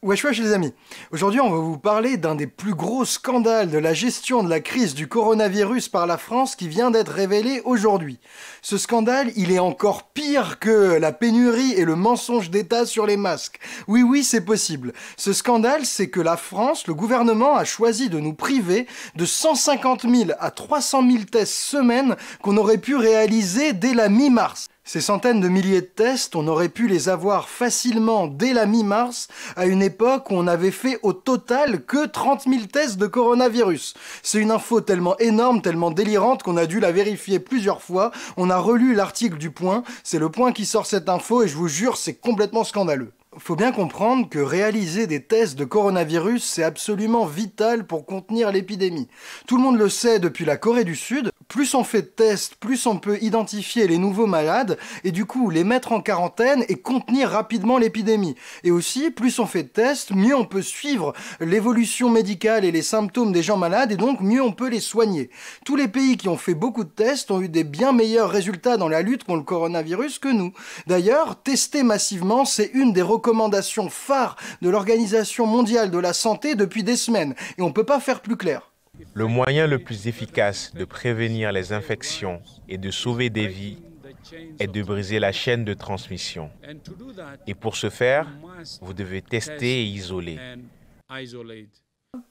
Wesh wesh les amis, aujourd'hui on va vous parler d'un des plus gros scandales de la gestion de la crise du coronavirus par la France qui vient d'être révélé aujourd'hui. Ce scandale, il est encore pire que la pénurie et le mensonge d'État sur les masques. Oui oui c'est possible. Ce scandale c'est que la France, le gouvernement a choisi de nous priver de 150 000 à 300 000 tests semaine qu'on aurait pu réaliser dès la mi-mars. Ces centaines de milliers de tests, on aurait pu les avoir facilement dès la mi-mars, à une époque où on avait fait au total que 30 000 tests de coronavirus. C'est une info tellement énorme, tellement délirante qu'on a dû la vérifier plusieurs fois. On a relu l'article du point, c'est le point qui sort cette info et je vous jure, c'est complètement scandaleux. Faut bien comprendre que réaliser des tests de coronavirus, c'est absolument vital pour contenir l'épidémie. Tout le monde le sait depuis la Corée du Sud, plus on fait de tests, plus on peut identifier les nouveaux malades et du coup les mettre en quarantaine et contenir rapidement l'épidémie. Et aussi, plus on fait de tests, mieux on peut suivre l'évolution médicale et les symptômes des gens malades et donc mieux on peut les soigner. Tous les pays qui ont fait beaucoup de tests ont eu des bien meilleurs résultats dans la lutte contre le coronavirus que nous. D'ailleurs, tester massivement, c'est une des recommandations phares de l'Organisation mondiale de la santé depuis des semaines et on ne peut pas faire plus clair. Le moyen le plus efficace de prévenir les infections et de sauver des vies est de briser la chaîne de transmission. Et pour ce faire, vous devez tester et isoler.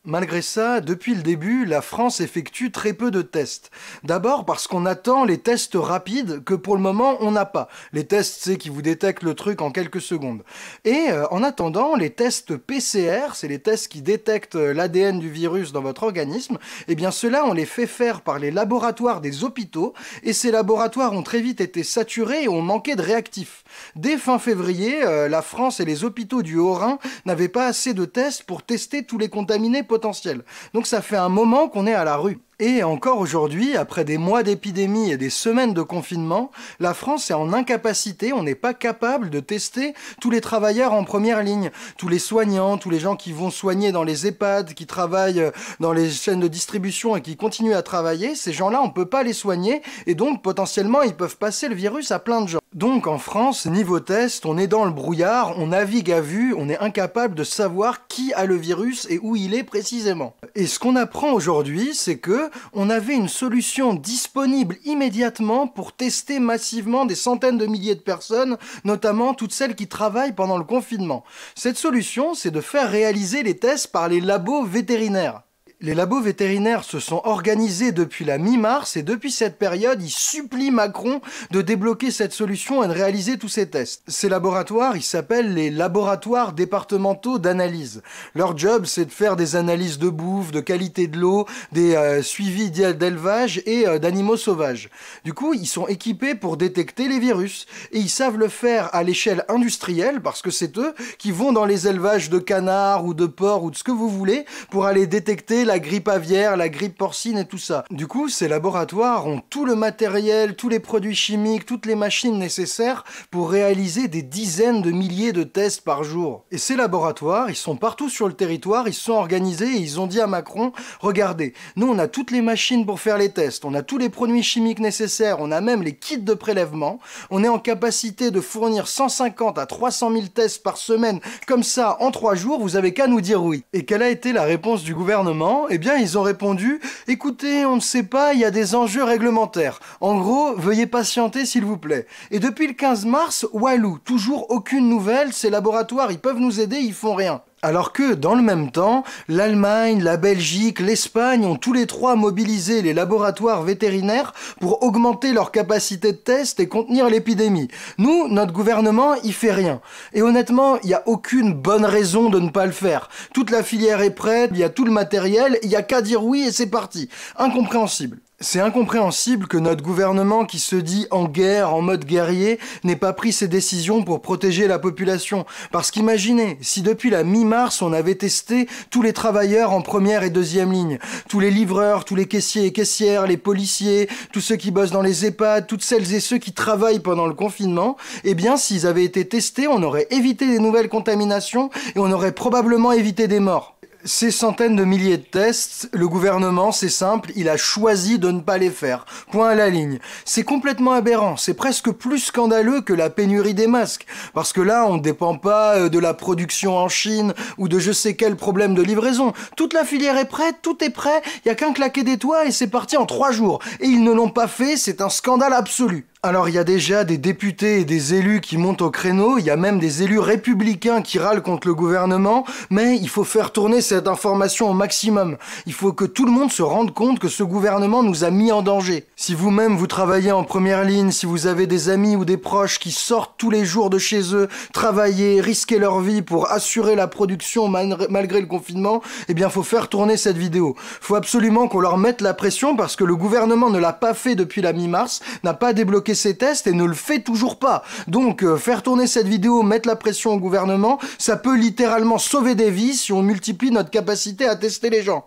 Malgré ça, depuis le début, la France effectue très peu de tests. D'abord parce qu'on attend les tests rapides que pour le moment on n'a pas. Les tests, c'est qui vous détectent le truc en quelques secondes. Et euh, en attendant, les tests PCR, c'est les tests qui détectent euh, l'ADN du virus dans votre organisme, eh bien cela, on les fait faire par les laboratoires des hôpitaux et ces laboratoires ont très vite été saturés et ont manqué de réactifs. Dès fin février, euh, la France et les hôpitaux du Haut-Rhin n'avaient pas assez de tests pour tester tous les contaminés potentiel. Donc ça fait un moment qu'on est à la rue. Et encore aujourd'hui, après des mois d'épidémie et des semaines de confinement, la France est en incapacité, on n'est pas capable de tester tous les travailleurs en première ligne, tous les soignants, tous les gens qui vont soigner dans les EHPAD, qui travaillent euh, dans les chaînes de distribution et qui continuent à travailler, ces gens-là, on ne peut pas les soigner et donc potentiellement ils peuvent passer le virus à plein de gens. Donc en France, niveau test, on est dans le brouillard, on navigue à vue, on est incapable de savoir qui a le virus et où il est précisément. Et ce qu'on apprend aujourd'hui, c'est que on avait une solution disponible immédiatement pour tester massivement des centaines de milliers de personnes, notamment toutes celles qui travaillent pendant le confinement. Cette solution, c'est de faire réaliser les tests par les labos vétérinaires. Les labos vétérinaires se sont organisés depuis la mi-mars et depuis cette période, ils supplient Macron de débloquer cette solution et de réaliser tous ces tests. Ces laboratoires, ils s'appellent les laboratoires départementaux d'analyse. Leur job, c'est de faire des analyses de bouffe, de qualité de l'eau, des euh, suivis d'élevage et euh, d'animaux sauvages. Du coup, ils sont équipés pour détecter les virus et ils savent le faire à l'échelle industrielle parce que c'est eux qui vont dans les élevages de canards ou de porcs ou de ce que vous voulez pour aller détecter la grippe aviaire, la grippe porcine et tout ça. Du coup, ces laboratoires ont tout le matériel, tous les produits chimiques, toutes les machines nécessaires pour réaliser des dizaines de milliers de tests par jour. Et ces laboratoires, ils sont partout sur le territoire, ils sont organisés et ils ont dit à Macron, regardez, nous on a toutes les machines pour faire les tests, on a tous les produits chimiques nécessaires, on a même les kits de prélèvement, on est en capacité de fournir 150 à 300 000 tests par semaine, comme ça, en trois jours, vous avez qu'à nous dire oui. Et quelle a été la réponse du gouvernement eh bien, ils ont répondu Écoutez, on ne sait pas, il y a des enjeux réglementaires. En gros, veuillez patienter, s'il vous plaît. Et depuis le 15 mars, Walou, toujours aucune nouvelle, ces laboratoires, ils peuvent nous aider, ils font rien alors que dans le même temps, l'Allemagne, la Belgique, l'Espagne ont tous les trois mobilisé les laboratoires vétérinaires pour augmenter leur capacité de test et contenir l'épidémie. Nous, notre gouvernement, il fait rien. Et honnêtement, il n'y a aucune bonne raison de ne pas le faire. Toute la filière est prête, il y a tout le matériel, il n'y a qu'à dire oui et c'est parti. Incompréhensible. C'est incompréhensible que notre gouvernement, qui se dit en guerre, en mode guerrier, n'ait pas pris ses décisions pour protéger la population. Parce qu'imaginez, si depuis la mi-mars on avait testé tous les travailleurs en première et deuxième ligne, tous les livreurs, tous les caissiers et caissières, les policiers, tous ceux qui bossent dans les EHPAD, toutes celles et ceux qui travaillent pendant le confinement, eh bien s'ils avaient été testés, on aurait évité des nouvelles contaminations et on aurait probablement évité des morts. Ces centaines de milliers de tests, le gouvernement, c'est simple, il a choisi de ne pas les faire. Point à la ligne. C'est complètement aberrant, c'est presque plus scandaleux que la pénurie des masques. Parce que là, on ne dépend pas euh, de la production en Chine ou de je sais quel problème de livraison. Toute la filière est prête, tout est prêt, il n'y a qu'un claqué des toits et c'est parti en trois jours. Et ils ne l'ont pas fait, c'est un scandale absolu. Alors il y a déjà des députés et des élus qui montent au créneau, il y a même des élus républicains qui râlent contre le gouvernement, mais il faut faire tourner cette information au maximum. Il faut que tout le monde se rende compte que ce gouvernement nous a mis en danger. Si vous-même vous travaillez en première ligne, si vous avez des amis ou des proches qui sortent tous les jours de chez eux, travailler, risquer leur vie pour assurer la production malgré le confinement, eh bien faut faire tourner cette vidéo. Faut absolument qu'on leur mette la pression parce que le gouvernement ne l'a pas fait depuis la mi-mars, n'a pas débloqué ses tests et ne le fait toujours pas. Donc euh, faire tourner cette vidéo, mettre la pression au gouvernement, ça peut littéralement sauver des vies si on multiplie notre capacité à tester les gens.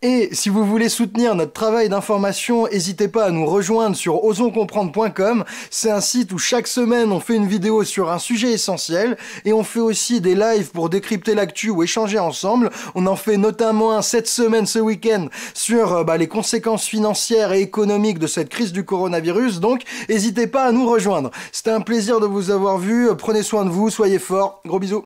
Et si vous voulez soutenir notre travail d'information, n'hésitez pas à nous rejoindre sur osonscomprendre.com. C'est un site où chaque semaine on fait une vidéo sur un sujet essentiel et on fait aussi des lives pour décrypter l'actu ou échanger ensemble. On en fait notamment un cette semaine, ce week-end, sur euh, bah, les conséquences financières et économiques de cette crise du coronavirus. Donc n'hésitez pas à nous rejoindre. C'était un plaisir de vous avoir vu. Prenez soin de vous, soyez forts. Gros bisous.